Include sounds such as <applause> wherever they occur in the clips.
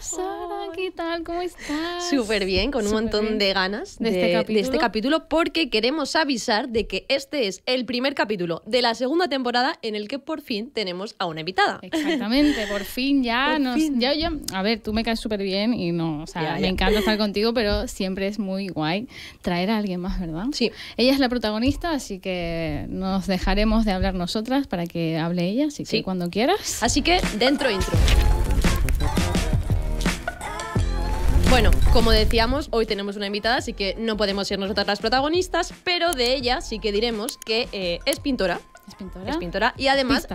Sara, ¿qué tal? ¿Cómo estás? Súper bien, con un montón de ganas de, este, este capítulo porque queremos avisar de que este es el primer capítulo de la segunda temporada en el que por fin tenemos a una invitada. Exactamente, por fin ya <laughs> nos... a ver, tú me caes súper bien y no, o sea, me encanta estar contigo, pero siempre es muy guay traer a alguien más, ¿verdad? Sí. Ella es la protagonista, así que nos dejaremos de hablar nosotras para que hable ella, cuando quieras. Así que dentro intro. Bueno, como decíamos, hoy tenemos una invitada, así que no podemos ser nosotras las protagonistas, pero de ella sí que diremos que eh, es pintora. Es pintora. Es pintora y además.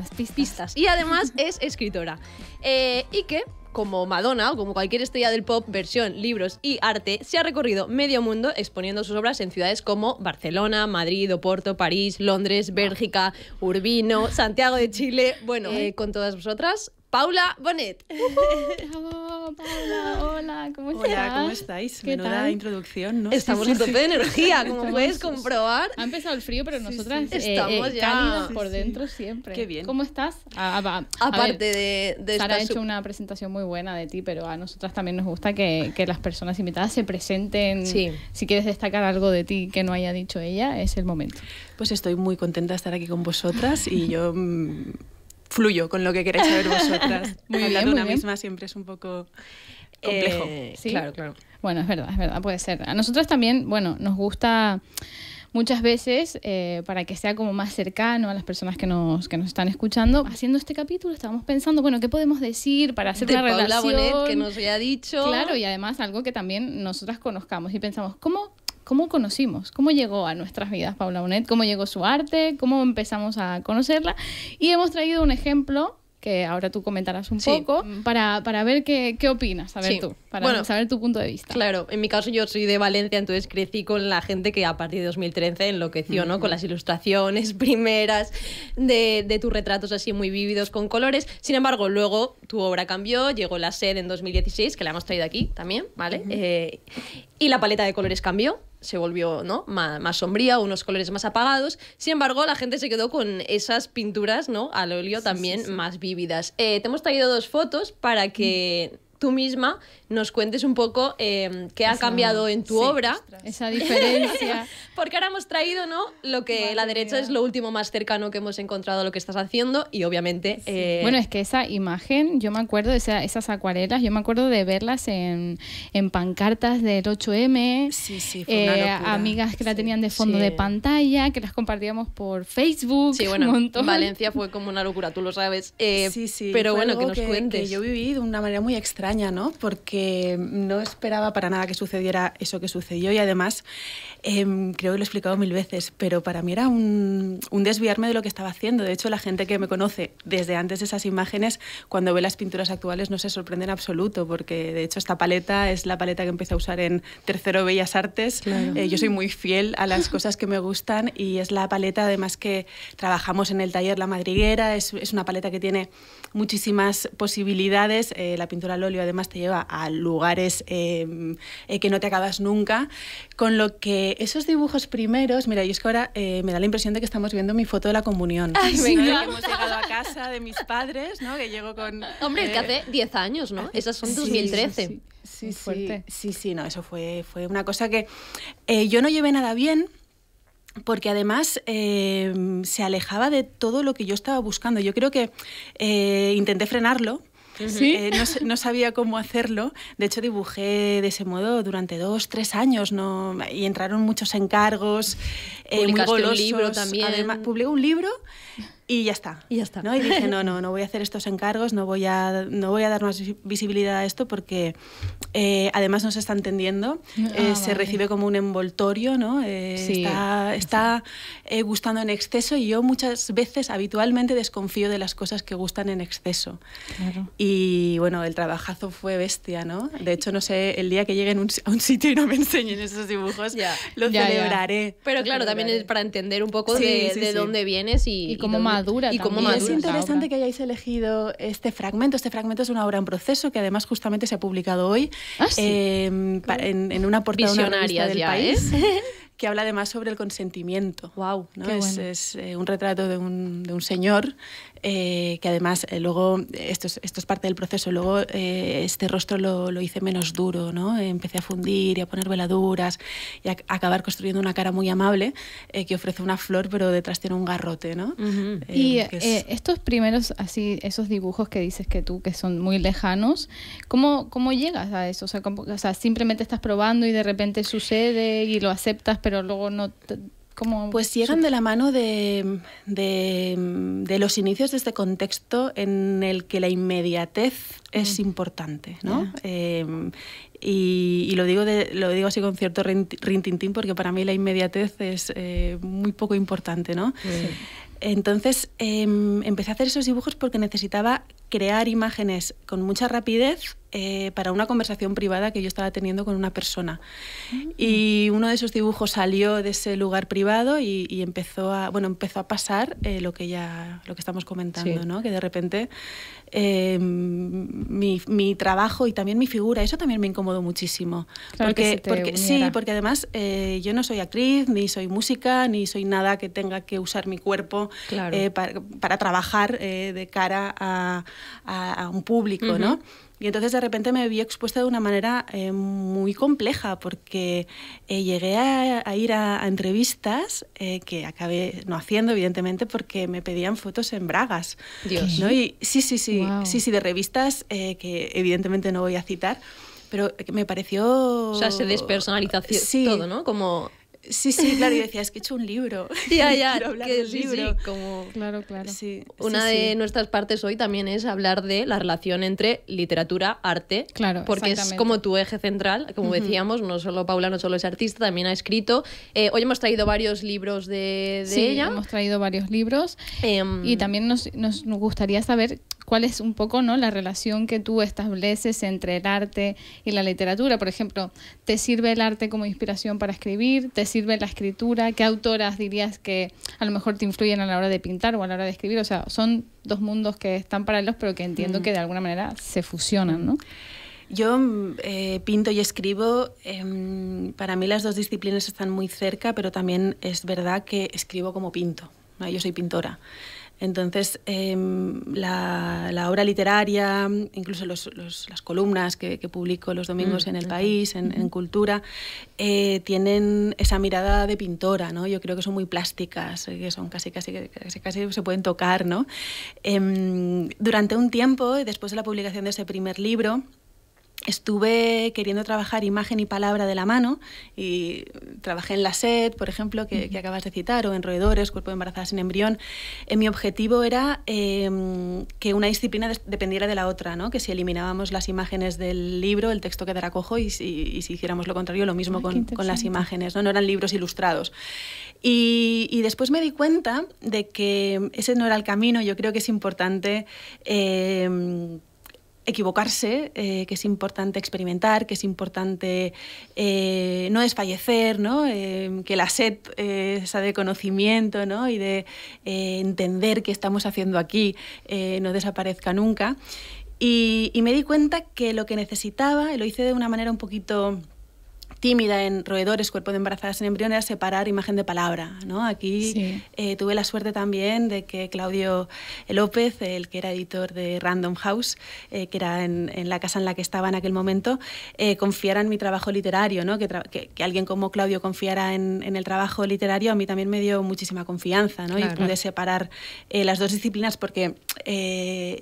Y además es escritora. Eh, y que como Madonna o como cualquier estrella del pop, versión, libros y arte, se ha recorrido medio mundo exponiendo sus obras en ciudades como Barcelona, Madrid, Oporto, París, Londres, Bélgica, Urbino, Santiago de Chile. Bueno, eh, con todas vosotras, Paula Bonet. Hola, <laughs> Paula, hola, ¿cómo estás? Hola, ¿cómo estáis? Menuda introducción, ¿no? Estamos en tope de energía, como puedes <laughs> comprobar. Ha empezado el frío, pero nosotras eh, estamos eh, ya. por dentro siempre. bien. ¿Cómo estás? Aparte de, de Sara ha hecho una presentación muy buena de ti, pero a nosotras también nos gusta que, que las personas invitadas se presenten. Si quieres destacar algo de ti que no haya dicho ella, es el momento. Pues estoy muy contenta de estar aquí con vosotras y yo... Mm, fluyo con lo que queréis saber <laughs> vosotras. Muy hablar de una misma siempre es un poco eh, complejo. sí, claro, claro. Bueno, es verdad, es verdad, puede ser. A nosotras también, bueno, nos gusta muchas veces, eh, para que sea como más cercano a las personas que nos, que nos están escuchando, haciendo este capítulo estábamos pensando, bueno, ¿qué podemos decir para hacer de relación? que nos había dicho. Claro, y además algo que también nosotras conozcamos y pensamos, ¿cómo ¿Cómo conocimos? ¿Cómo llegó a nuestras vidas Paula Bonet? ¿Cómo llegó su arte? ¿Cómo empezamos a conocerla? Y hemos traído un ejemplo que ahora tú comentarás un poco, mm. para, para ver qué, qué opinas, a ver tú, para saber tu punto de vista. Claro, en mi caso yo soy de Valencia, entonces crecí con la gente que a partir de 2013 enloqueció, ¿no? Con mm. las ilustraciones <laughs> primeras de, de, tus retratos así muy vívidos con colores. Sin embargo, luego tu obra cambió, llegó la sed en 2016, que la hemos traído aquí también, ¿vale? Eh, y la paleta de colores cambió se volvió ¿no? más, sombría, unos colores más apagados. Sin embargo, la gente se quedó con esas pinturas ¿no? al óleo también más vívidas. Eh, te hemos traído dos fotos para que tú misma nos cuentes un poco em, qué ha cambiado en tu obra. Esa diferencia. <laughs> Porque ahora hemos traído, ¿no? Lo que la derecha es lo último más cercano que hemos encontrado a lo que estás haciendo y obviamente... Eh, bueno, es que esa imagen, yo me acuerdo de esas acuarelas, yo me acuerdo de verlas en, en pancartas del 8M, eh, amigas que la tenían de fondo de pantalla, que las compartíamos por Facebook. Sí, bueno, un Valencia fue como una locura, tú lo sabes. Eh, sí, sí. Pero bueno, que nos cuentes. Que yo he de una manera muy extraña ¿no? Porque no esperaba para nada que sucediera eso que sucedió y además em, creo que lo he explicado mil veces, pero para mí era un, desviarme de lo que estaba haciendo. De hecho, la gente que me conoce desde antes de esas imágenes, cuando ve las pinturas actuales no se sorprende en absoluto, porque de hecho esta paleta es la paleta que empecé a usar en tercero Bellas Artes. Eh, yo soy muy fiel a las cosas que me gustan y es la paleta además que trabajamos en el taller La Madriguera, es, una paleta que tiene muchísimas posibilidades, eh, la pintura al además te lleva a lugares em, eh, que no te acabas nunca, con lo que esos dibujos primeros, mira, yo es que ahora eh, me da la impresión de que estamos viendo mi foto de la comunión. Ay, llegado a casa de mis padres, Que llego con... <laughs> Hombre, es que hace 10 eh, años, ¿no? Esas son 2013. Sí, sí. Sí, sí, sí, no, eso fue, fue una cosa que yo no llevé nada bien, porque además em, se alejaba de todo lo que yo estaba buscando. Yo creo que intenté frenarlo, eh, no, sabía cómo hacerlo. De hecho, dibujé de ese modo durante dos, tres años y entraron muchos encargos. Eh, muy un libro también. Además, publiqué un libro y ya está. Y ya está. ¿no? Y dije, no, no, <laughs> no voy a hacer estos encargos, no voy a, no voy a dar más visibilidad a esto porque eh, además no se está entendiendo, ah, eh, se recibe como un envoltorio, ¿no? Eh, está, está gustando en exceso y yo muchas veces habitualmente desconfío de las cosas que gustan en exceso. Claro. Y bueno, el trabajazo fue bestia, ¿no? De hecho, no sé, el día que lleguen a un sitio y no me enseñen esos dibujos, ya, lo celebraré. Pero claro, también es para entender un poco de, de dónde vienes y, y cómo más y cómo es interesante que hayáis elegido este fragmento. Este fragmento es una obra en proceso que además justamente se ha publicado hoy ah, em, en, una portada de del país. ¿eh? <laughs> que habla además sobre el consentimiento. Wow, es, eh, un retrato de un, de un señor eh, que además eh, luego, esto es, esto es parte del proceso, luego eh, este rostro lo, hice menos duro, ¿no? Empecé a fundir y a poner veladuras y a, acabar construyendo una cara muy amable que ofrece una flor pero detrás tiene un garrote, ¿no? y estos primeros, así, esos dibujos que dices que tú, que son muy lejanos, ¿cómo, cómo llegas a eso? O sea, simplemente estás probando y de repente sucede y lo aceptas, pero luego no... Pues llegan de la mano de, los inicios de este contexto en el que la inmediatez es mm. importante, ¿no? Em, y, lo, digo lo digo así con cierto rintintín porque para mí la inmediatez es eh, muy poco importante, ¿no? Entonces em, empecé a hacer esos dibujos porque necesitaba crear imágenes con mucha rapidez eh, para una conversación privada que yo estaba teniendo con una persona. Mm. Y uno de esos dibujos salió de ese lugar privado y, empezó, a, bueno, empezó a pasar eh, lo, que ya, lo que estamos comentando, ¿no? que de repente em, mi, trabajo y también mi figura, eso también me incomodó muchísimo. porque sí, porque además eh, yo no soy actriz, ni soy música, ni soy nada que tenga que usar mi cuerpo eh, para, trabajar eh, de cara a, un público, ¿no? Y entonces de repente me vi expuesta de una manera eh, muy compleja porque llegué a, ir a, entrevistas que acabé no haciendo, evidentemente, porque me pedían fotos en bragas. Dios. ¿no? Y, sí, sí, sí, sí, sí, de revistas que evidentemente no voy a citar. Pero me pareció... O sea, se despersonaliza todo, ¿no? Como Sí, sí, claro, y <laughs> decía, es que he hecho un libro. Ya, <laughs> ya, sí, libro. Claro, claro. Una de nuestras partes hoy también es hablar de la relación entre literatura, arte, claro, porque es como tu eje central, como decíamos, no solo Paula, no solo es artista, también ha escrito. Eh, hoy hemos traído varios libros de, sí, ella. hemos traído varios libros em, y también nos, nos gustaría saber cuál es un poco ¿no? la relación que tú estableces entre el arte y la literatura. Por ejemplo, ¿te sirve el arte como inspiración para escribir? ¿Te sirve sirve la escritura? ¿Qué autoras dirías que a lo mejor te influyen a la hora de pintar o a la hora de escribir? O sea, son dos mundos que están paralelos, pero que entiendo mm. que de alguna manera se fusionan, ¿no? Yo mm, eh, pinto y escribo. Em, para mí las dos disciplinas están muy cerca, pero también es verdad que escribo como pinto. Yo soy pintora. Entonces, em, la, obra literaria, incluso las columnas que, publico los domingos mm, en El País, en, Cultura, eh, tienen esa mirada de pintora, ¿no? Yo creo que son muy plásticas, eh, que son casi, casi, que casi se pueden tocar, ¿no? Em, durante un tiempo, después de la publicación de ese primer libro, estuve queriendo trabajar imagen y palabra de la mano y trabajé en la SED, por ejemplo, que, acabas de citar, o en roedores, cuerpo de embarazadas en embrión. Eh, mi objetivo era em, que una disciplina dependiera de la otra, ¿no? que si eliminábamos las imágenes del libro, el texto quedara cojo y si, y si hiciéramos lo contrario, lo mismo con, con, las imágenes, ¿no? no eran libros ilustrados. Y, y, después me di cuenta de que ese no era el camino, yo creo que es importante... Em, equivocarse, eh, que es importante experimentar, que es importante eh, no desfallecer, eh, que la sed esa de conocimiento y de entender qué estamos haciendo aquí no desaparezca nunca. Y, y me di cuenta que lo que necesitaba, y lo hice de una manera un poquito tímida en roedores, cuerpo de embarazadas en embrión, era separar imagen de palabra. ¿no? Aquí eh, tuve la suerte también de que Claudio López, el que era editor de Random House, eh, que era en, la casa en la que estaba en aquel momento, eh, confiara en mi trabajo literario, ¿no? que, alguien como Claudio confiara en, el trabajo literario, a mí también me dio muchísima confianza ¿no? y pude separar las dos disciplinas porque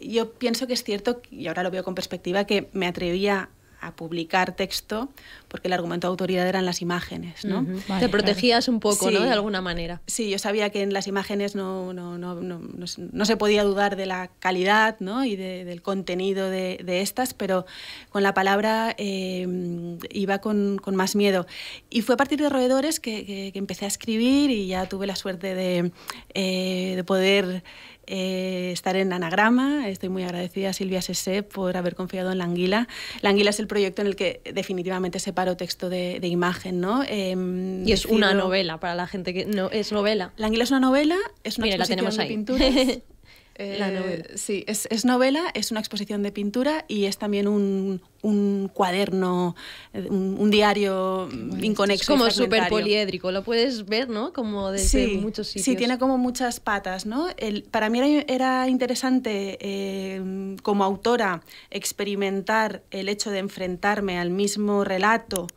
yo pienso que es cierto, y ahora lo veo con perspectiva, que me atrevía a publicar texto porque el argumento de autoridad eran las imágenes, ¿no? Te protegías un poco, ¿no? De alguna manera. Sí, yo sabía que en las imágenes no, no, se podía dudar de la calidad y del contenido de, estas, pero con la palabra eh, iba con, más miedo. Y fue a partir de Roedores que, empecé a escribir y ya tuve la suerte de, eh, de poder... Eh, estar en Anagrama. Estoy muy agradecida a Silvia Sese por haber confiado en La Anguila. La Anguila es el proyecto en el que definitivamente separo texto de, imagen, ¿no? Em, y es una novela para la gente que no es novela. La Anguila es una novela, es una de pinturas. <laughs> Eh, sí, es, novela, es una exposición de pintura y es también un, cuaderno, eh, un, diario mm, inconexo. Es como súper poliédrico, lo puedes ver, ¿no? Como desde muchos sitios. Sí, tiene como muchas patas, ¿no? para mí era, interesante eh, como autora experimentar el hecho de enfrentarme al mismo relato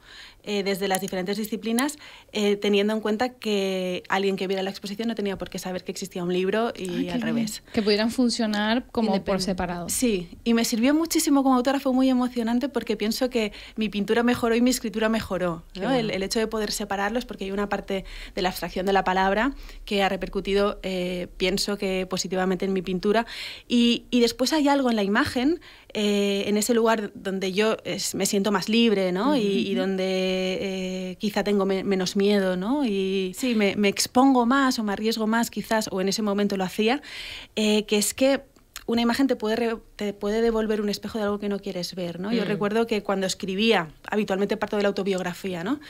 eh, desde las diferentes disciplinas, eh, teniendo en cuenta que alguien que viera la exposición no tenía por qué saber que existía un libro y al revés. Que pudieran funcionar como por separado. Sí, y me sirvió muchísimo como autora, fue muy emocionante porque pienso que mi pintura mejoró y mi escritura mejoró. ¿no? El, hecho de poder separarlos, porque hay una parte de la abstracción de la palabra que ha repercutido, eh, pienso que positivamente en mi pintura. Y, después hay algo en la imagen, en ese lugar donde yo me siento más libre ¿no? y donde eh, quizá tengo menos miedo, ¿no? Y sí, me, expongo más o me arriesgo más quizás, o en ese momento lo hacía, eh, que es que una imagen te puede te puede devolver un espejo de algo que no quieres ver, ¿no? Yo mm. recuerdo que cuando escribía, habitualmente parto de la autobiografía, ¿no?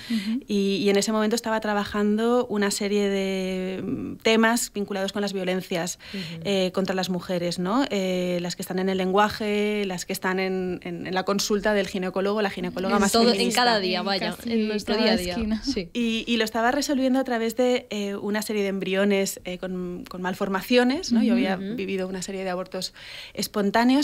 y, en ese momento estaba trabajando una serie de mm, temas vinculados con las violencias eh, contra las mujeres, ¿no? Eh, las que están en el lenguaje, las que están en, la consulta del ginecólogo, la ginecóloga más todo, En cada día, vaya, en nuestro día a día. Sí. Y, lo estaba resolviendo a través de eh, una serie de embriones con, malformaciones, ¿no? Yo había vivido una serie de abortos espontáneos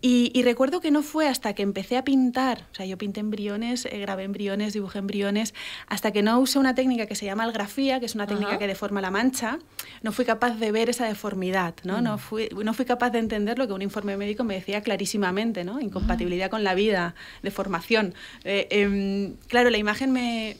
y, recuerdo que no fue hasta que empecé a pintar, o sea, yo pinté embriones, eh, grabé embriones, dibujé embriones, hasta que no usé una técnica que se llama algrafía, que es una técnica que deforma la mancha, no fui capaz de ver esa deformidad, ¿no? Mm. no, fui, capaz de entender lo que un informe médico me decía clarísimamente, ¿no? Incompatibilidad ah. con la vida, deformación. Eh, em, claro, la imagen me,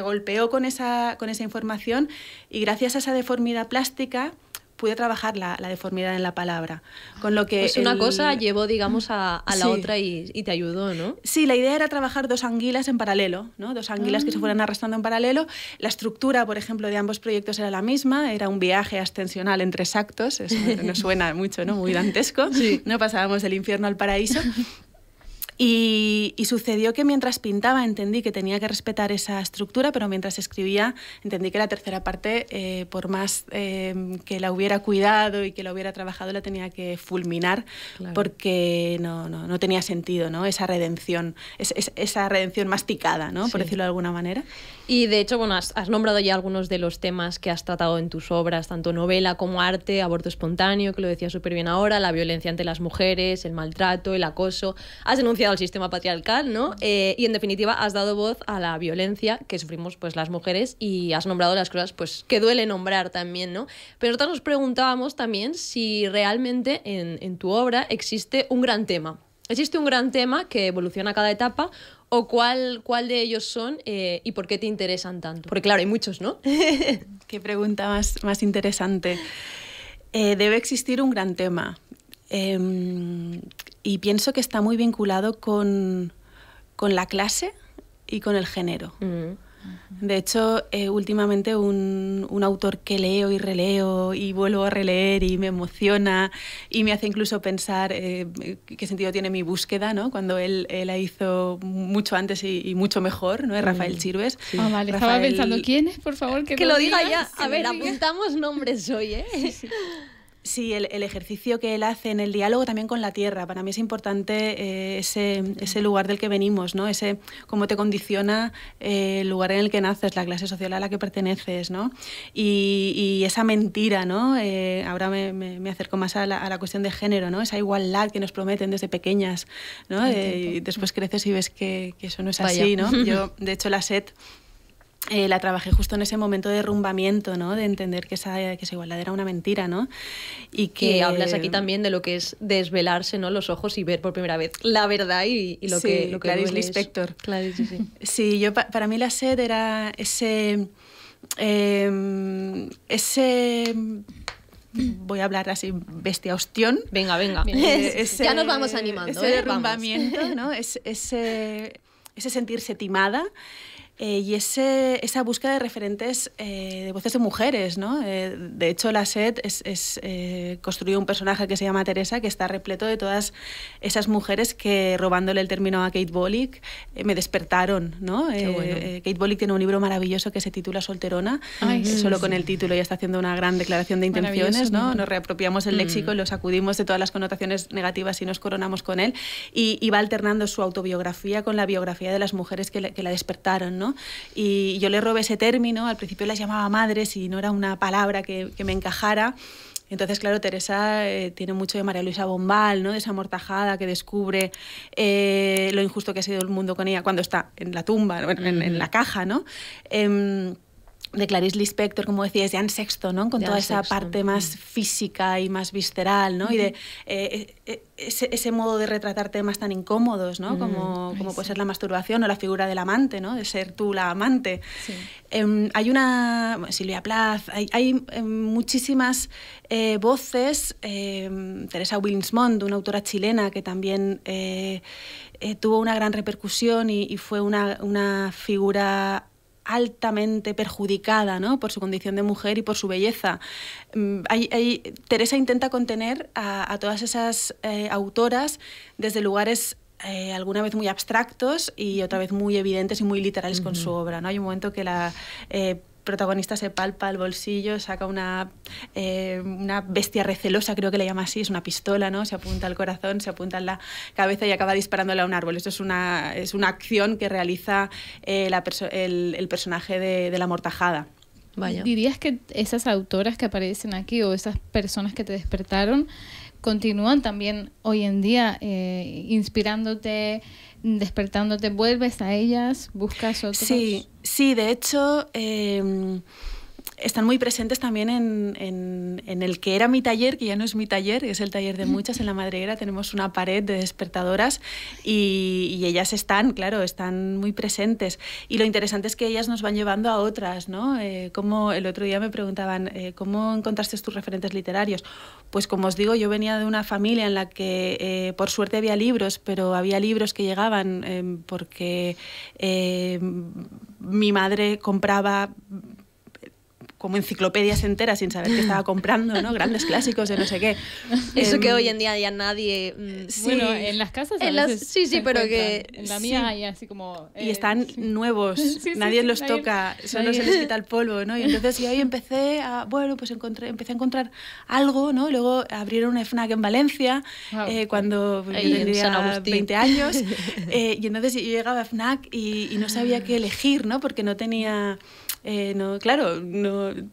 golpeó con esa, con esa información y gracias a esa deformidad plástica, pude trabajar la, deformidad en la palabra. Con lo que pues una cosa llevó, digamos, a, la otra y, te ayudó, ¿no? Sí, la idea era trabajar dos anguilas en paralelo, ¿no? Dos anguilas que se ah. fueran arrastrando en paralelo. La estructura, por ejemplo, de ambos proyectos era la misma, era un viaje ascensional entre tres actos, eso nos suena mucho, ¿no? Muy dantesco. No pasábamos del infierno al paraíso. <laughs> Y, sucedió que mientras pintaba entendí que tenía que respetar esa estructura, pero mientras escribía entendí que la tercera parte, eh, por más eh, que la hubiera cuidado y que la hubiera trabajado, la tenía que fulminar porque no, no, no, tenía sentido ¿no? esa redención, esa redención masticada, ¿no? por decirlo de alguna manera. Y de hecho, bueno, has, has, nombrado ya algunos de los temas que has tratado en tus obras, tanto novela como arte, aborto espontáneo, que lo decía súper bien ahora, la violencia ante las mujeres, el maltrato, el acoso. Has denunciado al sistema patriarcal, ¿no? Eh, y en definitiva has dado voz a la violencia que sufrimos pues las mujeres y has nombrado las cosas pues que duele nombrar también, ¿no? Pero nosotros nos preguntábamos también si realmente en, tu obra existe un gran tema. ¿Existe un gran tema que evoluciona cada etapa o cuál, cuál de ellos son eh, y por qué te interesan tanto? Porque claro, hay muchos, ¿no? <laughs> qué pregunta más, más interesante. Eh, debe existir un gran tema. Em, y pienso que está muy vinculado con, con la clase y con el género. Mm. De hecho, eh, últimamente un, un, autor que leo y releo y vuelvo a releer y me emociona y me hace incluso pensar eh, qué sentido tiene mi búsqueda, ¿no? Cuando él, eh, la hizo mucho antes y, mucho mejor, ¿no? Es Rafael mm. Chirves. Ah, vale. Estaba pensando, ¿quién es? Por favor, que, que lo diga ya. A ver, apuntamos nombres hoy, ¿eh? Sí, el, ejercicio que él hace en el diálogo también con la tierra. Para mí es importante eh, ese, lugar del que venimos, ¿no? Ese cómo te condiciona eh, el lugar en el que naces, la clase social a la que perteneces, ¿no? Y, esa mentira, ¿no? Eh, ahora me, acerco más a la, cuestión de género, ¿no? Esa igualdad que nos prometen desde pequeñas, ¿no? y después creces y ves que, eso no es así, ¿no? <laughs> Yo, de hecho, la SED eh, la trabajé justo en ese momento de derrumbamiento ¿no? De entender que esa, que esa igualdad era una mentira, ¿no? Y que... hablas aquí también de lo que es desvelarse, ¿no? Los ojos y ver por primera vez la verdad y, lo, que, lo que... Clarice Lispector. sí. Sí, yo, para mí la sed era ese... Em, ese voy a hablar así bestia ostión. Venga, venga. <laughs> ya nos vamos animando. Ese ¿eh? derrumbamiento ¿no? Es, ese, ese sentirse timada eh, y ese, esa búsqueda de referentes eh, de voces de mujeres, ¿no? Eh, de hecho, la SED es, construyó un personaje que se llama Teresa, que está repleto de todas esas mujeres que, robándole el término a Kate Bolick, me despertaron, ¿no? Kate Bolick tiene un libro maravilloso que se titula Solterona, solo con el título ya está haciendo una gran declaración de intenciones, ¿no? Nos reapropiamos el mm. léxico, lo sacudimos de todas las connotaciones negativas y nos coronamos con él, y, va alternando su autobiografía con la biografía de las mujeres que, que la despertaron, ¿no? Y yo le robé ese término, al principio las llamaba madres y no era una palabra que, me encajara. Entonces, claro, Teresa eh, tiene mucho de María Luisa Bombal, ¿no? de esa mortajada que descubre eh, lo injusto que ha sido el mundo con ella cuando está en la tumba, en, la caja, ¿no? Em, de Clarice Lispector, como decías, de en sexto, ¿no? Con toda esa parte más mm. física y más visceral, ¿no? Y de eh, eh, eh, ese, modo de retratar temas tan incómodos, ¿no? Como, como puede ser la masturbación o la figura del amante, ¿no? De ser tú la amante. Em, hay una... Silvia Plath, hay, em, muchísimas voces. Em, Teresa williamsmond, una autora chilena que también... tuvo una gran repercusión y, fue una, una figura altamente perjudicada ¿no? por su condición de mujer y por su belleza. Mm, Teresa intenta contener a, todas esas eh, autoras desde lugares eh, alguna vez muy abstractos y otra vez muy evidentes y muy literales con su obra. ¿no? Hay un momento que la eh, protagonista se palpa el bolsillo, saca una, eh, una bestia recelosa, creo que le llama así, es una pistola, ¿no? Se apunta al corazón, se apunta en la cabeza y acaba disparándole a un árbol. Esto es una, es una acción que realiza eh, el, personaje de, la mortajada. Vaya. ¿Dirías que esas autoras que aparecen aquí o esas personas que te despertaron continúan también hoy en día eh, inspirándote? despertándote, vuelves a ellas, buscas otros. Sí, sí, de hecho, eh, están muy presentes también en, el que era mi taller, que ya no es mi taller, es el taller de mm. muchas. En la madriguera tenemos una pared de despertadoras y, ellas están, claro, están muy presentes. Y lo interesante es que ellas nos van llevando a otras, ¿no? Eh, como el otro día me preguntaban, eh, ¿cómo encontraste tus referentes literarios? Pues como os digo, yo venía de una familia en la que eh, por suerte había libros, pero había libros que llegaban em, porque em, mi madre compraba como enciclopedias enteras sin saber qué estaba comprando, ¿no? Grandes clásicos de no sé qué. Eso que em, hoy en día ya nadie... Mm, bueno, en las casas a Sí, sí, pero que... En la mía hay así como... y eh, están nuevos, <laughs> nadie los toca, solo se les quita el polvo, ¿no? Y entonces yo ahí empecé a... Bueno, pues encontré, empecé a encontrar algo, ¿no? Luego abrieron una FNAC en Valencia ah, eh, cuando pues, tenía 20 años. <laughs> Eh, y entonces yo llegaba a FNAC y, y no sabía qué elegir, ¿no? Porque no tenía... Eh, no, claro,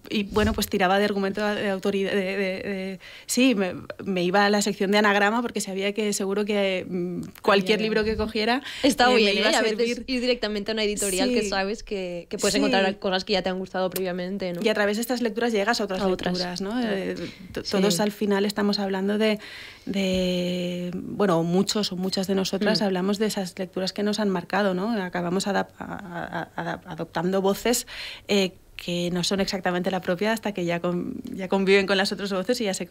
y bueno, pues tiraba de argumento de autoridad. De, sí, me, iba a la sección de anagrama porque sabía que seguro que mm, cualquier libro que cogiera estaba eh, bien. Me iba a, directamente a una editorial que sabes que, puedes encontrar cosas que ya te han gustado previamente. Y a través de estas lecturas llegas a otras, lecturas, ¿no? Eh, todos al final estamos hablando de, bueno, muchos o muchas de nosotras mm. hablamos de esas lecturas que nos han marcado, ¿no? Acabamos adoptando voces eh, que no son exactamente la propia hasta que ya, ya conviven con las otras voces y ya se,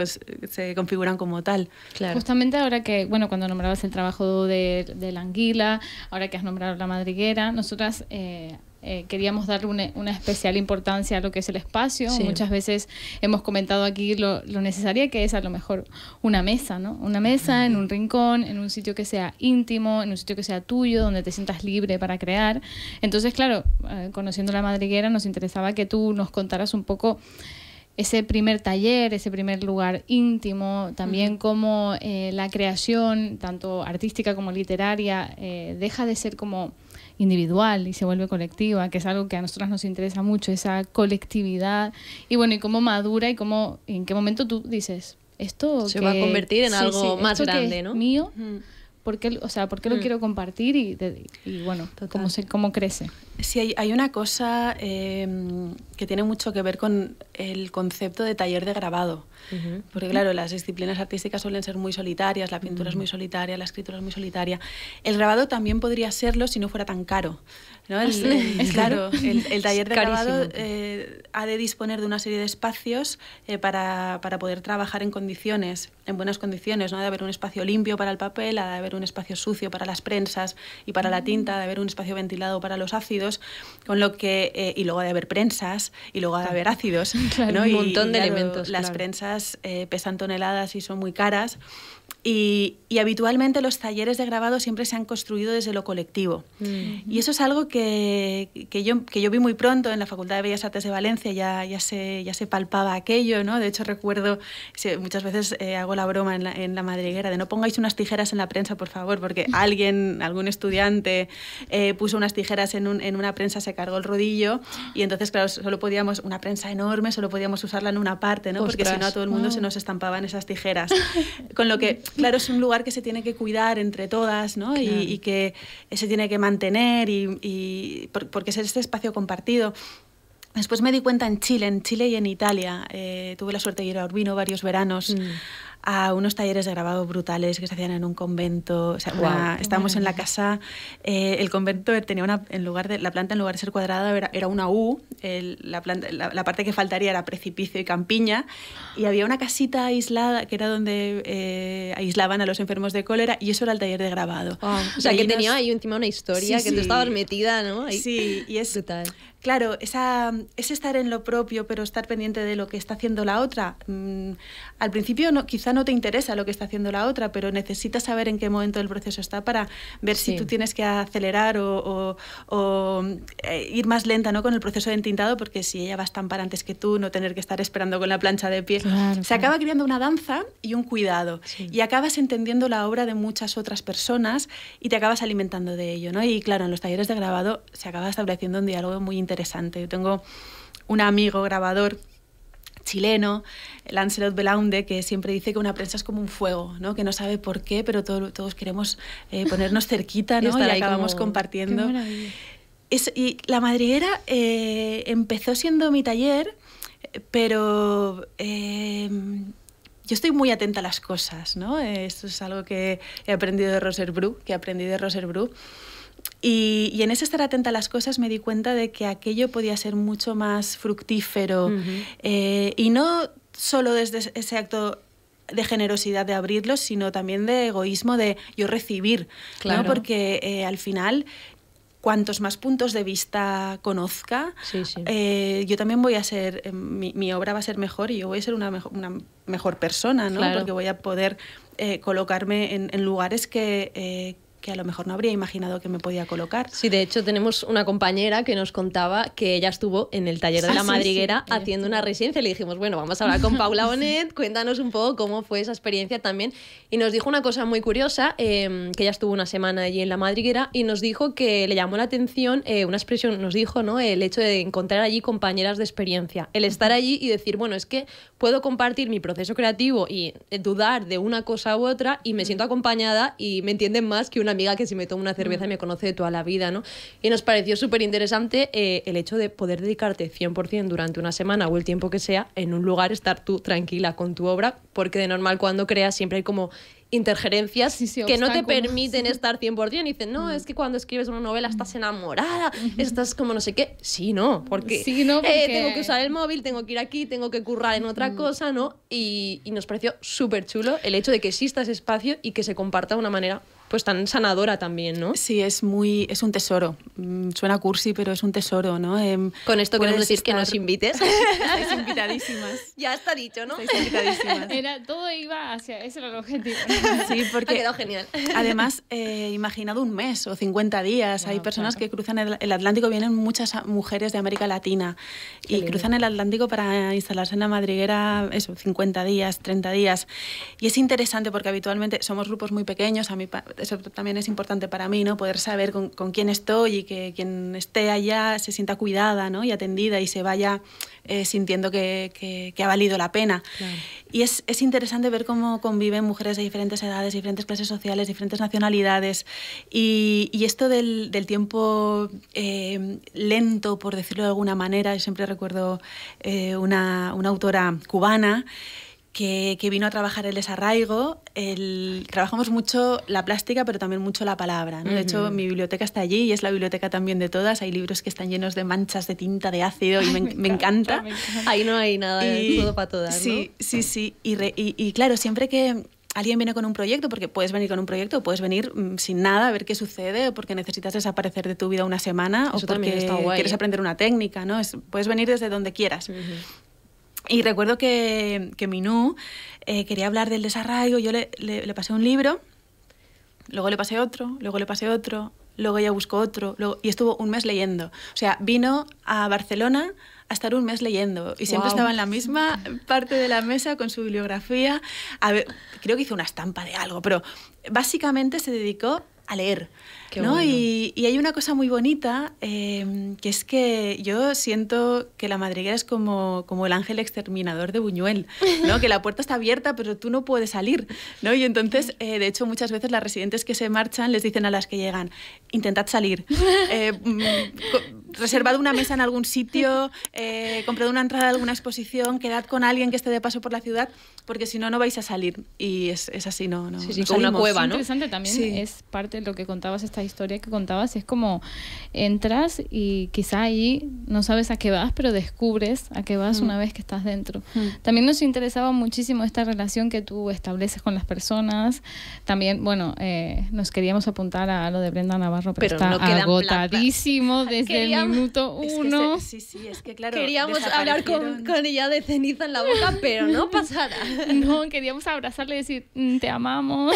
se configuran como tal. Justamente ahora que, bueno, cuando nombrabas el trabajo de, la anguila, ahora que has nombrado la madriguera, nosotras... Eh, eh, queríamos darle una, especial importancia a lo que es el espacio. Muchas veces hemos comentado aquí lo, necesaria que es a lo mejor una mesa, ¿no? Una mesa en un rincón, en un sitio que sea íntimo, en un sitio que sea tuyo, donde te sientas libre para crear. Entonces, claro, eh, conociendo la madriguera, nos interesaba que tú nos contaras un poco ese primer taller, ese primer lugar íntimo, también cómo eh, la creación, tanto artística como literaria, deja de ser como individual y se vuelve colectiva, que es algo que a nosotras nos interesa mucho, esa colectividad. Y bueno, y cómo madura y cómo, en qué momento tú dices, esto se va a convertir en algo más grande, ¿no? Mío por qué, o sea, lo mm. quiero compartir y, bueno, cómo, cómo crece. Sí, hay, una cosa em, que tiene mucho que ver con el concepto de taller de grabado. Porque claro, las disciplinas artísticas suelen ser muy solitarias, la pintura es mm. muy solitaria, la escritura es muy solitaria. El grabado también podría serlo si no fuera tan caro. ¿no? <laughs> claro, <laughs> el, taller de grabado eh, ha de disponer de una serie de espacios eh, para, poder trabajar en condiciones, en buenas condiciones, ¿no? Ha de haber un espacio limpio para el papel, ha de haber un espacio sucio para las prensas y para la mm. tinta, ha de haber un espacio ventilado para los ácidos, con lo que, eh, y luego ha de haber prensas, y luego ha de haber ácidos, <laughs> Un montón de elementos. Las prensas pesan toneladas y son muy caras. Y, habitualmente los talleres de grabado siempre se han construido desde lo colectivo. Mm. Y eso es algo que, que, yo, que yo vi muy pronto en la Facultad de Bellas Artes de Valencia, ya, ya, se, ya se palpaba aquello, ¿no? De hecho, recuerdo, muchas veces eh, hago la broma en la, madriguera de no pongáis unas tijeras en la prensa, por favor, porque <laughs> alguien, algún estudiante, eh, puso unas tijeras en, un, en una prensa, se cargó el rodillo y entonces, claro, solo podíamos, una prensa enorme, solo podíamos usarla en una parte, ¿no? porque si no a todo el mundo se mm. nos estampaban esas tijeras. Con lo que <laughs> claro, es un lugar que se tiene que cuidar entre todas, ¿no? Y, que se tiene que mantener y, porque es este espacio compartido. Después me di cuenta en Chile, en Chile y en Italia. Eh, tuve la suerte de ir a Urbino varios veranos. Mm a unos talleres de grabado brutales que se hacían en un convento. O estábamos en la casa, eh, el convento tenía una, en lugar de, la planta en lugar de ser cuadrada era, una U, la, la, parte que faltaría era precipicio y campiña, y había una casita aislada que era donde eh, aislaban a los enfermos de cólera y eso era el taller de grabado. O sea, que tenía ahí encima una historia, que tú estabas metida, ¿no? Sí, y es claro, esa, ese estar en lo propio, pero estar pendiente de lo que está haciendo la otra. Mm, al principio quizá no te interesa lo que está haciendo la otra, pero necesitas saber en qué momento del proceso está para ver si tú tienes que acelerar o, eh, ir más lenta ¿no? con el proceso de entintado, porque si ella va a estampar antes que tú, no tener que estar esperando con la plancha de pie. Se acaba creando una danza y un cuidado. Y acabas entendiendo la obra de muchas otras personas y te acabas alimentando de ello. ¿no? Y claro, en los talleres de grabado se acaba estableciendo un diálogo muy interesante interesante. Yo tengo un amigo grabador chileno, Lancelot Belaunde, que siempre dice que una prensa es como un fuego, ¿no? que no sabe por qué, pero todos queremos eh, <laughs> ponernos cerquita ¿no? y, acabamos compartiendo. y la madriguera eh, empezó siendo mi taller, pero eh, yo estoy muy atenta a las cosas. ¿no? Esto es algo que he aprendido de Roser Bru, que he aprendido de Roser Bru y, y, en ese estar atenta a las cosas me di cuenta de que aquello podía ser mucho más fructífero eh, y no solo desde ese acto de generosidad de abrirlos, sino también de egoísmo de yo recibir, claro. ¿no? porque eh, al final cuantos más puntos de vista conozca, eh, yo también voy a ser, mi, obra va a ser mejor y yo voy a ser una mejor, una mejor persona, ¿no? Porque voy a poder colocarme en, en lugares que, que a lo mejor no habría imaginado que me podía colocar. Sí, de hecho tenemos una compañera que nos contaba que ella estuvo en el taller de ah, la madriguera haciendo una residencia. Le dijimos, bueno, vamos a hablar con Paula <laughs> Bonet, cuéntanos un poco cómo fue esa experiencia también. Y nos dijo una cosa muy curiosa, em, que ella estuvo una semana allí en la madriguera y nos dijo que le llamó la atención, eh, una expresión nos dijo, ¿no? El hecho de encontrar allí compañeras de experiencia, el estar allí y decir, bueno, es que puedo compartir mi proceso creativo y eh, dudar de una cosa u otra y me siento acompañada y me entienden más que una amiga que si me tomo una cerveza mm. me conoce de toda la vida, ¿no? Y nos pareció súper interesante eh, el hecho de poder dedicarte 100% durante una semana o el tiempo que sea en un lugar, estar tú tranquila con tu obra, porque de normal cuando creas siempre hay como interferencias que no te permiten estar 100%. Y dicen, no, mm. es que cuando escribes una novela estás mm. enamorada, estás como no sé qué. Sí, no, porque, no, eh, tengo que usar el móvil, tengo que ir aquí, tengo que currar en otra cosa, ¿no? Y, y nos pareció súper chulo el hecho de que exista ese espacio y que se comparta de una manera pues tan sanadora también, ¿no? Sí, es muy, es un tesoro. Mm, suena cursi, pero es un tesoro, ¿no? Em, Con esto queremos decir que nos invites. <laughs> Estáis invitadísimas. <laughs> Ya está dicho, ¿no? invitadísimas. todo iba hacia, ese era el objetivo. <laughs> sí, porque... Ha quedado genial. Además, eh, imaginado un mes o 50 días. Hay personas que cruzan el, Atlántico, vienen muchas mujeres de América Latina y cruzan el Atlántico para instalarse en la madriguera, eso, 50 días, 30 días. Y es interesante porque habitualmente somos grupos muy pequeños, a mi eso también es importante para mí, ¿no? Poder saber con, quién estoy y que quien esté allá se sienta cuidada, ¿no? Y atendida y se vaya eh, sintiendo que, que, ha valido la pena. Y es, es, interesante ver cómo conviven mujeres de diferentes edades, diferentes clases sociales, diferentes nacionalidades. Y, y esto del, del tiempo eh, lento, por decirlo de alguna manera, yo siempre recuerdo eh, una, una autora cubana que, vino a trabajar el desarraigo. El, trabajamos mucho la plástica, pero también mucho la palabra. ¿no? De hecho, mi biblioteca está allí y es la biblioteca también de todas. Hay libros que están llenos de manchas de tinta, de ácido y me, encanta, Ahí no hay nada, y, todo para todas. Sí, ¿no? sí, sí. Y, claro, siempre que, alguien viene con un proyecto, porque puedes venir con un proyecto, puedes venir mm, sin nada, a ver qué sucede, o porque necesitas desaparecer de tu vida una semana, o porque quieres aprender una técnica, ¿no? Es, puedes venir desde donde quieras. Y recuerdo que, que Minú eh, quería hablar del desarraigo, yo le, le, pasé un libro, luego le pasé otro, luego le pasé otro, luego ella buscó otro, luego, y estuvo un mes leyendo. O sea, vino a Barcelona a estar un mes leyendo y siempre estaba en la misma parte de la mesa con su bibliografía. A ver, creo que hizo una estampa de algo, pero básicamente se dedicó a leer. ¿no? Y, y, hay una cosa muy bonita, em, que es que yo siento que la madriguera es como, como el ángel exterminador de Buñuel, ¿no? <laughs> que la puerta está abierta, pero tú no puedes salir. ¿no? Y entonces, eh, de hecho, muchas veces las residentes que se marchan les dicen a las que llegan, intentad salir, <laughs> eh, mm, reservad una mesa en algún sitio, eh, comprad una entrada a alguna exposición, quedad con alguien que esté de paso por la ciudad, porque si no, no vais a salir. Y es, es así, no, no, una cueva, ¿no? Es interesante también, es parte de lo que contabas esta historia que contabas, es como entras y quizá ahí no sabes a qué vas, pero descubres a qué vas una vez que estás dentro. También nos interesaba muchísimo esta relación que tú estableces con las personas. También, bueno, eh, nos queríamos apuntar a lo de Brenda Navarro, pero, está agotadísimo <laughs> desde el minuto uno. sí, sí, es que Queríamos hablar con, ella de ceniza en la boca, pero no pasara. <laughs> No, queríamos abrazarle y decir, mm, te amamos,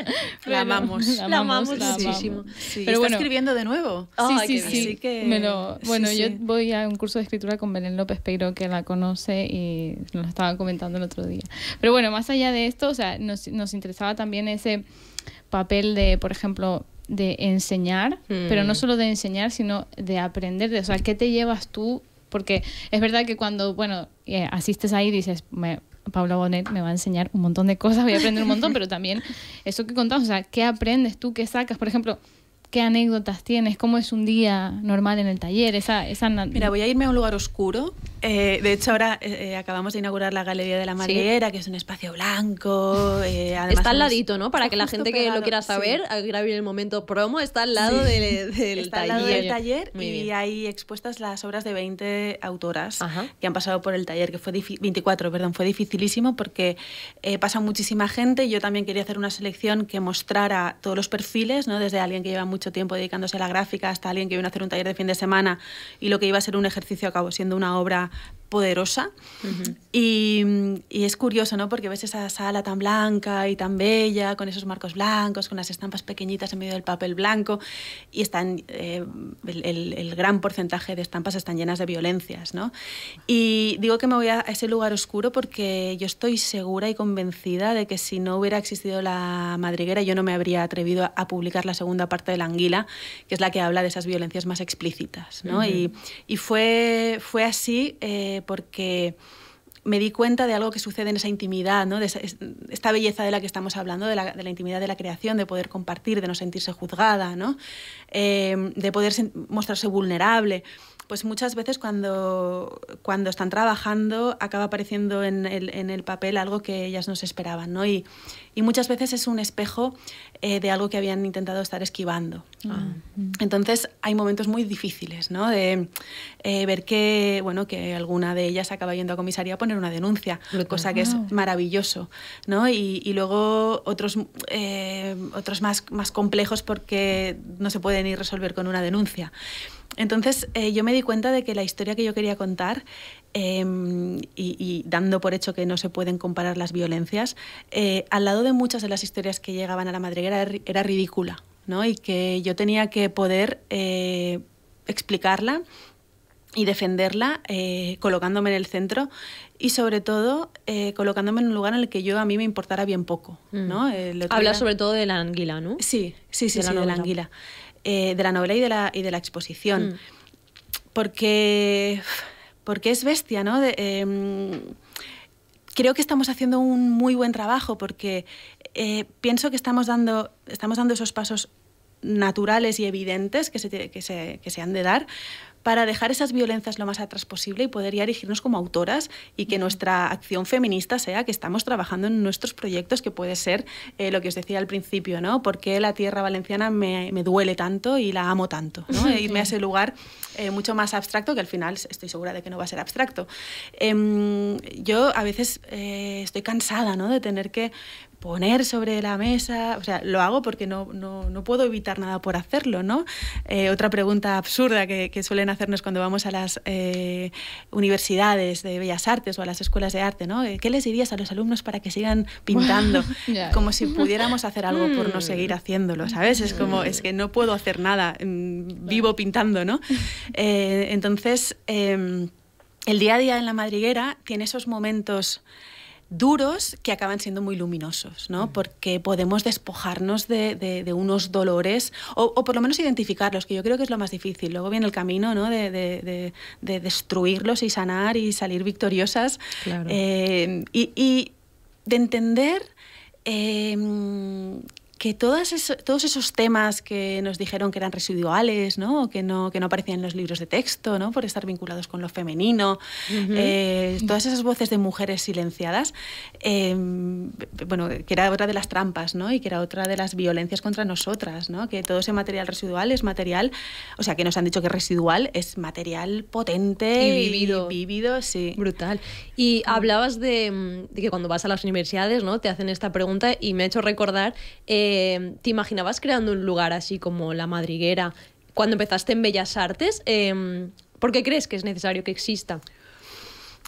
<laughs> la amamos, la amamos. muchísimo. Pero está escribiendo de nuevo. Sí, sí, sí. bueno, yo voy a un curso de escritura con Belén López pero que la conoce y nos lo estaba comentando el otro día. Pero bueno, más allá de esto, o sea, nos, nos interesaba también ese papel de, por ejemplo, de enseñar, pero no mm. solo de enseñar, sino de aprender, de, o sea, ¿qué te llevas tú? Porque es verdad que cuando, bueno, eh, asistes ahí dices, me, Paula Bonet me va a enseñar un montón de cosas, voy a aprender un montón, pero también eso que contamos, o sea, ¿qué aprendes tú, qué sacas? Por ejemplo, ¿Qué anécdotas tienes? ¿Cómo es un día normal en el taller? Esa, esa... Mira, voy a irme a un lugar oscuro. Eh, de hecho, ahora eh, eh, acabamos de inaugurar la Galería de la Madriera, que es un espacio blanco. <laughs> está al ladito, ¿no? Para que la <laughs> gente que lo quiera saber, sí. grabe el momento promo, está al lado del, del <laughs> está taller. Al lado del taller y hay expuestas las obras de 20 autoras que han pasado por el taller, que fue 24, perdón, fue dificilísimo porque pasa muchísima gente. Yo también quería hacer una selección que mostrara todos los perfiles, ¿no? Desde alguien que lleva mucho mucho tiempo dedicándose a la gráfica, hasta alguien que vino a hacer un taller de fin de semana y lo que iba a ser un ejercicio acabó siendo una obra poderosa. y, y, es curioso, ¿no? Porque ves esa sala tan blanca y tan bella, con esos marcos blancos, con las estampas pequeñitas en medio del papel blanco, y están, eh, el, el, gran porcentaje de estampas están llenas de violencias, ¿no? Y digo que me voy a ese lugar oscuro porque yo estoy segura y convencida de que si no hubiera existido la madriguera, yo no me habría atrevido a, publicar la segunda parte de La Anguila, que es la que habla de esas violencias más explícitas, ¿no? y, y, fue, fue así. Eh, porque me di cuenta de algo que sucede en esa intimidad, de esta belleza de la que estamos hablando, de la, intimidad de la creación, de poder compartir, de no sentirse juzgada, eh, de poder mostrarse vulnerable. Pues muchas veces cuando, cuando están trabajando acaba apareciendo en el, papel algo que ellas no se esperaban. ¿no? Y, y muchas veces es un espejo eh, de algo que habían intentado estar esquivando. Ah. Ah. Entonces hay momentos muy difíciles, ¿no? De eh, ver que, bueno, que alguna de ellas acaba yendo a comisaría a poner una denuncia, cosa que es ah. maravilloso, ¿no? Y, luego otros, eh, otros más, más complejos porque no se pueden ir resolver con una denuncia. Entonces yo me di cuenta de que la historia que yo quería contar Em, y, dando por hecho que no se pueden comparar las violencias, eh, al lado de muchas de las historias que llegaban a la madriguera era, ridícula, ¿no? Y que yo tenía que poder eh, explicarla y defenderla eh, colocándome en el centro y sobre todo colocándome en un lugar en el que yo a mí me importara bien poco, mm. ¿no? Habla sobre todo de la anguila, ¿no? Sí, sí, sí, de, la, anguila, de la novela y de la, y de la exposición, mm. porque porque es bestia, ¿no? Em, creo que estamos haciendo un muy buen trabajo porque eh, pienso que estamos dando, estamos dando esos pasos naturales y evidentes que que se, que se han de dar, para dejar esas violencias lo más atrás posible y poder ya erigirnos como autoras y que nuestra acción feminista sea que estamos trabajando en nuestros proyectos, que puede ser eh, lo que os decía al principio, ¿no? Porque la tierra valenciana me, duele tanto y la amo tanto, ¿no? E irme a ese lugar eh, mucho más abstracto, que al final estoy segura de que no va a ser abstracto. Em, yo a veces eh, estoy cansada, ¿no? De tener que poner sobre la mesa, o sea, lo hago porque no, puedo evitar nada por hacerlo, ¿no? Eh, otra pregunta absurda que, suelen hacernos cuando vamos a las eh, universidades de bellas artes o a las escuelas de arte, ¿no? Eh, ¿Qué les dirías a los alumnos para que sigan <laughs> pintando? <laughs> Como si pudiéramos hacer algo por no mm. seguir haciéndolo, ¿sabes? Es como, es que no puedo hacer nada, mm, vivo pintando, ¿no? <laughs> entonces, em, el día a día en la madriguera tiene esos momentos duros que acaban siendo muy luminosos, ¿no? Mm. Porque podemos despojarnos de, unos dolores o, por lo menos identificarlos, que yo creo que es lo más difícil. Luego viene el camino, De, destruirlos y sanar y salir victoriosas. Eh, y, de entender eh, que todos esos temas que nos dijeron que eran residuales, ¿no? Que, ¿no? que no aparecían en los libros de texto, ¿no? por estar vinculados con lo femenino, eh, todas esas voces de mujeres silenciadas, eh, bueno, que era otra de las trampas ¿no? y que era otra de las violencias contra nosotras, ¿no? que todo ese material residual es material, o sea, que nos han dicho que residual es material potente y vivido, sí. Brutal. Y hablabas mm, de, que cuando vas a las universidades ¿no? te hacen esta pregunta y me ha hecho recordar... Eh, Em, ¿Te imaginabas creando un lugar así como La Madriguera cuando empezaste en Bellas Artes? Em, ¿Por qué crees que es necesario que exista?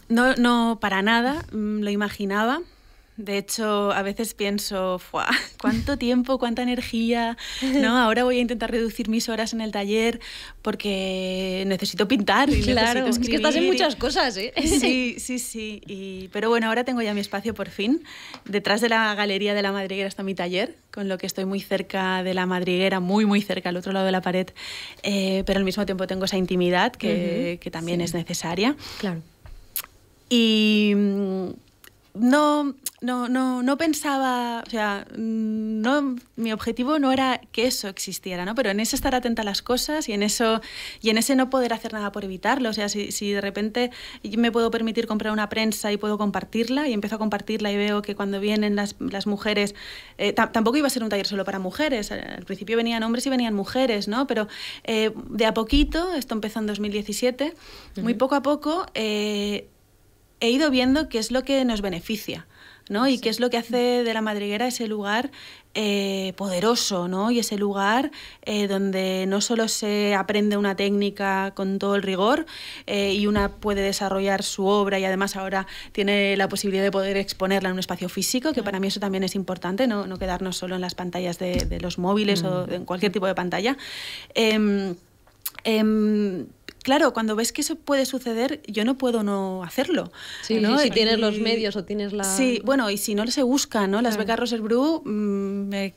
No, no, para nada mm, lo imaginaba. De hecho, a veces pienso, Fua, <laughs> ¿cuánto <laughs> tiempo, cuánta energía? ¿No? <laughs> Ahora voy a intentar reducir mis horas en el taller porque necesito pintar. claro, es que estás en muchas cosas, ¿eh? Sí, sí, sí. pero bueno, ahora tengo ya mi espacio por fin. Detrás de la Galería de la Madriguera está mi taller, con lo que estoy muy cerca de la madriguera, muy, muy cerca, al otro lado de la pared. Eh, pero al mismo tiempo tengo esa intimidad que, también es necesaria. Claro. Y mm, no no, no, no pensaba, o sea, no, mi objetivo no era que eso existiera, ¿no? Pero en eso estar atenta a las cosas y en eso y en ese no poder hacer nada por evitarlo. O sea, si, de repente me puedo permitir comprar una prensa y puedo compartirla y empiezo a compartirla y veo que cuando vienen las, las mujeres, eh, tampoco iba a ser un taller solo para mujeres, al principio venían hombres y venían mujeres, ¿no? Pero eh, de a poquito, esto empezó en 2017, muy poco a poco... Eh, he ido viendo qué es lo que nos beneficia. ¿no? Y qué es lo que hace de la madriguera ese lugar eh, poderoso, ¿no? Y ese lugar eh, donde no solo se aprende una técnica con todo el rigor eh, y una puede desarrollar su obra y además ahora tiene la posibilidad de poder exponerla en un espacio físico, que para mí eso también es importante, no, quedarnos solo en las pantallas de, los móviles o mm. en cualquier tipo de pantalla. Em, em, claro, cuando ves que eso puede suceder, yo no puedo no hacerlo. Sí, ¿no? si tienes los medios o tienes la... Sí, bueno, y si no se busca, ¿no? Las becas Roser mm, <laughs> me,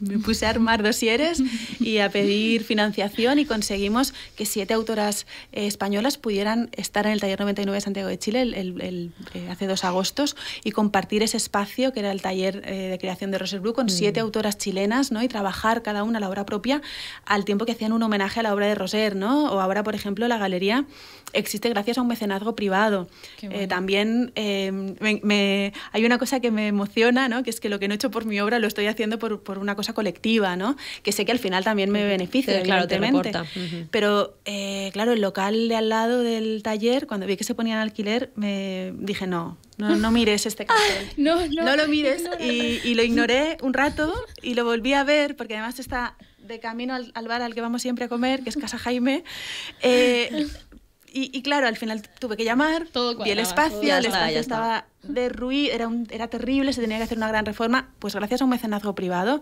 me, puse a armar dosieres y a pedir financiación y conseguimos que siete autoras eh, españolas pudieran estar en el taller 99 de Santiago de Chile el, el, eh, hace dos agostos y compartir ese espacio que era el taller eh, de creación de Bru con mm. siete autoras chilenas, ¿no? Y trabajar cada una la obra propia al tiempo que hacían un homenaje a la obra de Roser, ¿no? O ahora, por ejemplo, la galería existe gracias a un mecenazgo privado. Eh, también eh, me, hay una cosa que me emociona, ¿no? que es que lo que no he hecho por mi obra lo estoy haciendo por, por una cosa colectiva, ¿no? que sé que al final también me beneficia, claro, te Pero eh, claro, el local de al lado del taller, cuando vi que se ponía en alquiler, me dije no. No, mires este <laughs> ah, cartel. no, no, no, lo mires. Y, y lo ignoré un rato y lo volví a ver porque además está de camino al, bar al que vamos siempre a comer, que es Casa Jaime. <laughs> Eh, y, claro, al final tuve que llamar, todo el espacio, el espacio estaba derruido, era, era terrible, se tenía que hacer una gran reforma, pues gracias a un mecenazgo privado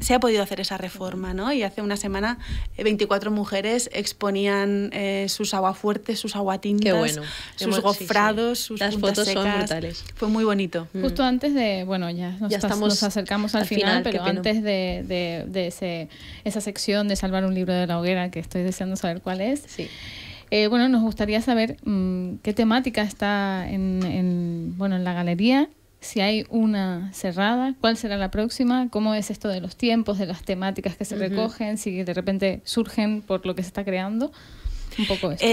se ha podido hacer esa reforma, ¿no? Y hace una semana 24 eh, mujeres exponían eh, sus aguafuertes, sus aguatintas, sus gofrados, sus Las fotos son brutales. Fue muy bonito. Mm. Justo antes de, bueno, ya nos, estamos nos acercamos al, final, pero antes de, ese, esa sección de salvar un libro de la hoguera, que estoy deseando saber cuál es. Sí. Eh, bueno, nos gustaría saber mm, qué temática está en, en, bueno, en la galería si hay una cerrada, cuál será la próxima, cómo es esto de los tiempos, de las temáticas que se recogen, si de repente surgen por lo que se está creando. Un poco eso.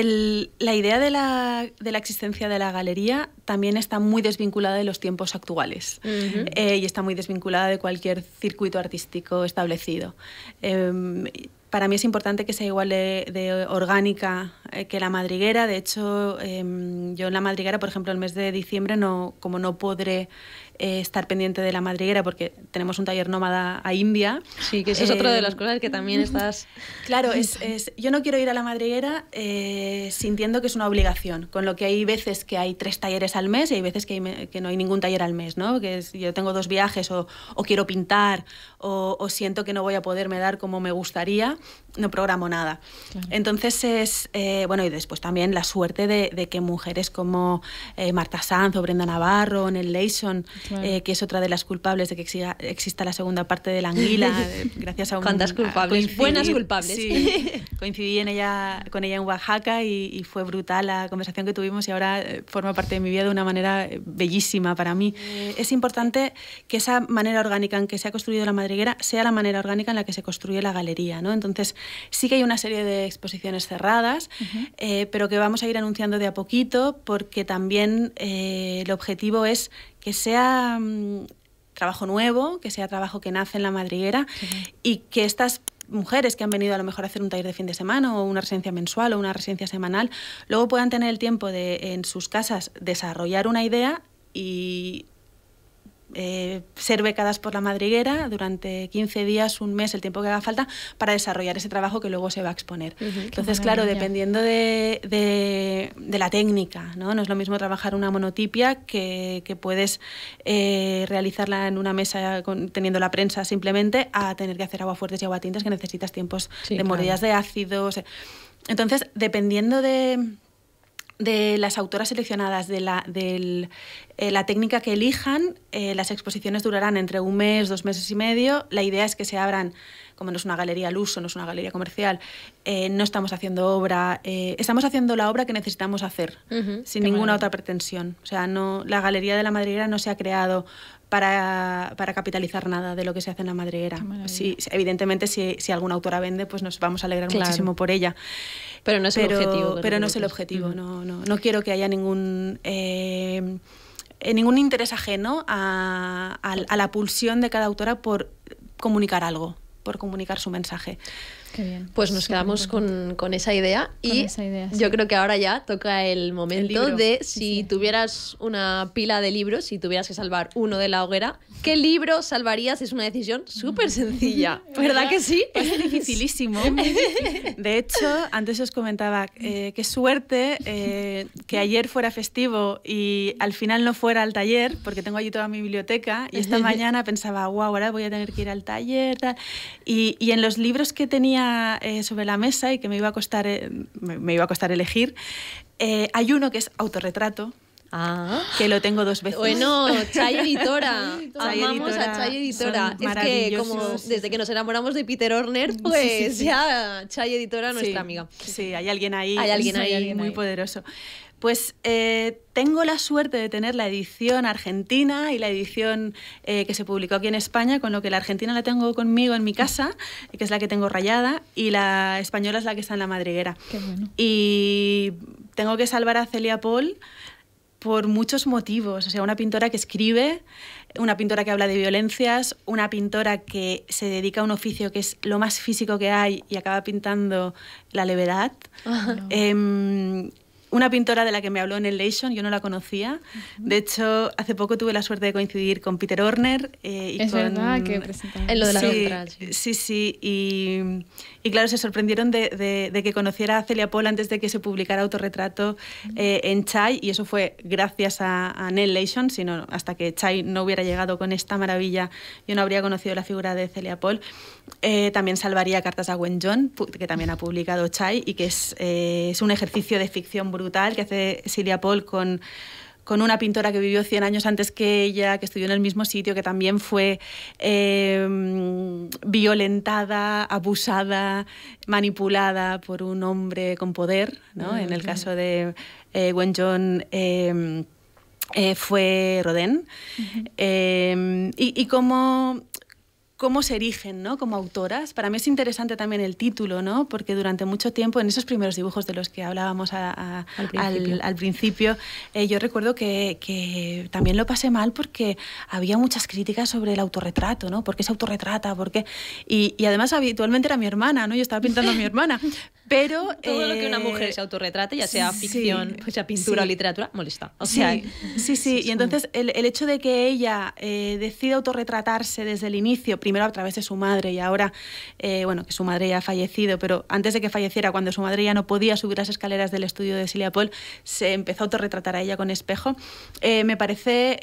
la idea de la, de la, existencia de la galería también está muy desvinculada de los tiempos actuales eh, y está muy desvinculada de cualquier circuito artístico establecido. Eh, para mí es importante que sea igual de, orgánica eh, que la madriguera. De hecho, em, yo en la madriguera, por ejemplo, el mes de diciembre, no, como no podré eh, estar pendiente de la madriguera porque tenemos un taller nómada a India. Sí, que eso es otra de las eh, cosas que también estás... Claro, es, yo no quiero ir a la madriguera eh, sintiendo que es una obligación, con lo que hay veces que hay tres talleres al mes y hay veces que, no hay ningún taller al mes, ¿no? Que yo tengo dos viajes o, quiero pintar o, siento que no voy a poderme dar como me gustaría, no programo nada. Entonces es, bueno, y después también la suerte de, que mujeres como Marta Sanz o Brenda Navarro, Nel Leyson, eh, que es otra de las culpables de que exista la segunda parte de la anguila, <laughs> eh, gracias a culpables? Buenas culpables. <laughs> coincidí en ella, con ella en Oaxaca y, fue brutal la conversación que tuvimos y ahora eh, forma parte de mi vida de una manera bellísima para mí. Es importante que esa manera orgánica en que se ha construido la madriguera sea la manera orgánica en la que se construye la galería, ¿no? Entonces sí que hay una serie de exposiciones cerradas, pero que vamos a ir anunciando de a poquito porque también el objetivo es que sea mm, trabajo nuevo, que sea trabajo que nace en la madriguera y que estas mujeres que han venido a lo mejor a hacer un taller de fin de semana o una residencia mensual o una residencia semanal, luego puedan tener el tiempo de en sus casas desarrollar una idea y eh, ser becadas por la madriguera durante 15 días, un mes, el tiempo que haga falta, para desarrollar ese trabajo que luego se va a exponer. Entonces, claro, dependiendo de, la técnica, ¿no? No es lo mismo trabajar una monotipia que, puedes eh, realizarla en una mesa teniendo la prensa simplemente a tener que hacer agua fuertes y agua tintas que necesitas tiempos de de ácidos. Eh. Entonces, dependiendo de de las autoras seleccionadas, de la, del, eh, la técnica que elijan, eh, las exposiciones durarán entre un mes, dos meses y medio. La idea es que se abran como no es una galería al uso, no es una galería comercial, eh, no estamos haciendo obra, eh, estamos haciendo la obra que necesitamos hacer, sin ninguna otra pretensión. O sea, no, la Galería de la Madriguera no se ha creado para, capitalizar nada de lo que se hace en la madriguera. evidentemente, si, alguna autora vende, pues nos vamos a alegrar muchísimo por ella. Pero no es el objetivo. Pero no es el objetivo, no, no, quiero que haya ningún... Eh, ningún interés ajeno a la pulsión de cada autora por comunicar algo por comunicar su mensaje. Pues nos quedamos con, esa idea y yo creo que ahora ya toca el momento de si tuvieras una pila de libros, y tuvieras que salvar uno de la hoguera, ¿qué libro salvarías? Es una decisión mm. súper sencilla, <laughs> ¿verdad que sí? Es dificilísimo. <laughs> De hecho, antes os comentaba, eh, qué suerte eh, que ayer fuera festivo y al final no fuera al taller, porque tengo allí toda mi biblioteca y esta <laughs> mañana pensaba, wow, ahora voy a tener que ir al taller. Y, y en los libros que tenía eh, sobre la mesa y que me iba a costar, eh, me, iba a costar elegir, eh, hay uno que es autorretrato, ah. que lo tengo dos veces. Bueno, <laughs> Chay Editora. Amamos a Chay Editora. Es que desde que nos enamoramos de Peter Horner, pues ya Chay Editora, nuestra amiga. Sí, hay alguien ahí. Hay muy poderoso. Pues eh, tengo la suerte de tener la edición argentina y la edición eh, que se publicó aquí en España, con lo que la argentina la tengo conmigo en mi casa, que es la que tengo rayada, y la española es la que está en la madriguera. Y tengo que salvar a Celia Paul por muchos motivos. O sea, una pintora que escribe, una pintora que habla de violencias, una pintora que se dedica a un oficio que es lo más físico que hay y acaba pintando la levedad. Ah. Em, una pintora de la que me habló en el yo no la conocía. De hecho, hace poco tuve la suerte de coincidir con Peter Horner. Eh, y es verdad que En lo de la sí, sí, sí, Y, claro, se sorprendieron de, que conociera a Celia Paul antes de que se publicara Autorretrato eh, en Chai. Y eso fue gracias a, a Nell Lation, sino hasta que Chai no hubiera llegado con esta maravilla, yo no habría conocido la figura de Celia Paul. Eh, también salvaría Cartas a Gwen John, que también ha publicado Chai y que es, es un ejercicio de ficción brutal que hace Silvia Paul con, una pintora que vivió 100 años antes que ella, que estudió en el mismo sitio, que también fue em, violentada, abusada, manipulada por un hombre con poder. En el caso de eh, Gwen John. Em, eh, fue Rodén. Em, y cómo cómo se erigen ¿no? como autoras. Para mí es interesante también el título, ¿no? porque durante mucho tiempo, en esos primeros dibujos de los que hablábamos al principio, eh, yo recuerdo que, también lo pasé mal porque había muchas críticas sobre el autorretrato, ¿no? ¿Por qué se autorretrata? Y, y además habitualmente era mi hermana, ¿no? Yo estaba pintando a mi <laughs> hermana. Pero. Todo lo que una mujer eh, se autorretrate, ya sea ficción, pintura o literatura, molesta. O sea, sí, sí, Y entonces el, hecho de que ella eh, decida autorretratarse desde el inicio, primero a través de su madre y ahora, eh, bueno, que su madre ya ha fallecido, pero antes de que falleciera, cuando su madre ya no podía subir las escaleras del estudio de Celia Paul, se empezó a autorretratar a ella con espejo, me parece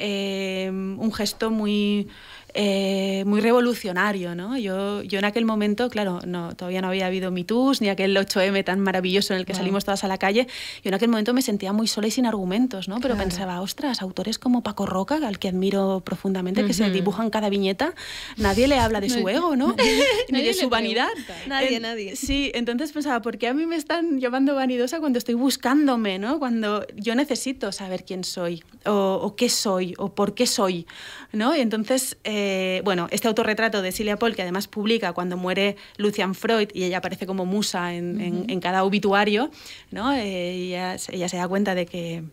un gesto muy eh, muy revolucionario, ¿no? Yo, yo en aquel momento, claro, no, todavía no había habido MeToo, ni aquel 8M tan maravilloso en el que salimos todas a la calle. Yo en aquel momento me sentía muy sola y sin argumentos, ¿no? Pero pensaba, ostras, autores como Paco Roca, al que admiro profundamente, que se dibujan cada viñeta, nadie le habla de su ego, ¿no? <laughs> ni de su vanidad. Nadie, nadie. Sí, entonces pensaba, ¿por qué a mí me están llamando vanidosa cuando estoy buscándome, ¿no? Cuando yo necesito saber quién soy, o, qué soy, o por qué soy, ¿no? Y entonces... Eh, eh, bueno, este autorretrato de Silvia Paul, que además publica cuando muere Lucian Freud y ella aparece como musa en, en, cada obituario, ¿no? Eh, ella se da cuenta de que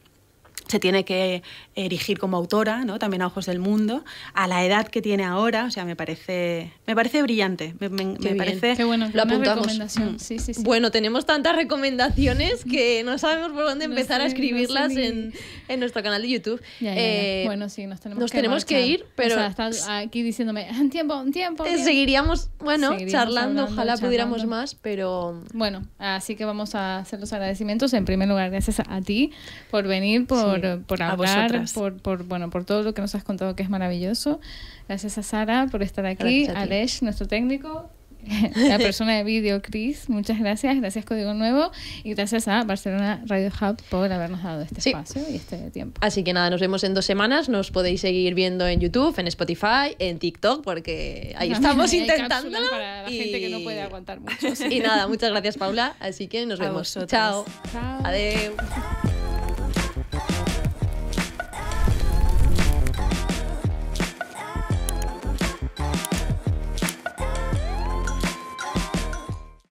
se tiene que erigir como autora, ¿no? también a ojos del mundo, a la edad que tiene ahora, o sea, me parece, me parece brillante, me, parece... bueno, lo apuntamos. Mm. Bueno, tenemos tantas recomendaciones que no sabemos por dónde empezar a escribirlas en, en, nuestro canal de YouTube. Eh, bueno, sí, nos tenemos, nos que, tenemos que, ir, pero... O sea, aquí diciéndome, ah, tiempo, tiempo. Eh, seguiríamos, bueno, charlando, ojalá pudiéramos más, pero... Bueno, así que vamos a hacer los agradecimientos. En primer lugar, gracias a ti por venir, por por, eh, hablar, por, bueno, por todo lo que nos has contado que es maravilloso. Gracias a Sara por estar aquí, a nuestro técnico, <laughs> la persona de vídeo, Cris. Muchas gracias, gracias Código Nuevo y gracias a Barcelona Radio Hub por habernos dado este espacio y este tiempo. Así que nada, nos vemos en dos semanas. Nos podéis seguir viendo en YouTube, en Spotify, en TikTok, porque ahí <laughs> estamos intentando. Para la gente que no puede aguantar mucho. <laughs> Y nada, muchas gracias Paula. Así que nos vemos. Chao. Chao. Adiós.